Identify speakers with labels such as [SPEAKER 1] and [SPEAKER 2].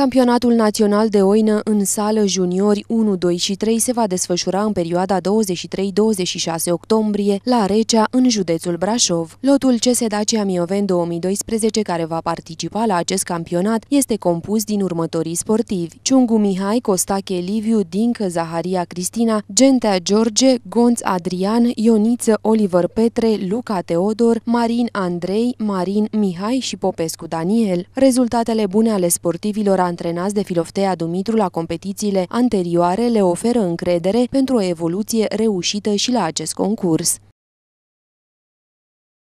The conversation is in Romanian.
[SPEAKER 1] Campionatul național de oină în sală juniori 1, 2 și 3 se va desfășura în perioada 23-26 octombrie la Recea, în județul Brașov. Lotul CS Dacia Mioven 2012, care va participa la acest campionat, este compus din următorii sportivi. Ciungu Mihai, Costache Liviu, Dincă, Zaharia Cristina, Gentea George, Gonț Adrian, Ioniță Oliver Petre, Luca Teodor, Marin Andrei, Marin Mihai și Popescu Daniel. Rezultatele bune ale sportivilor antrenați de Filoftea Dumitru la competițiile anterioare le oferă încredere pentru o evoluție reușită și la acest concurs.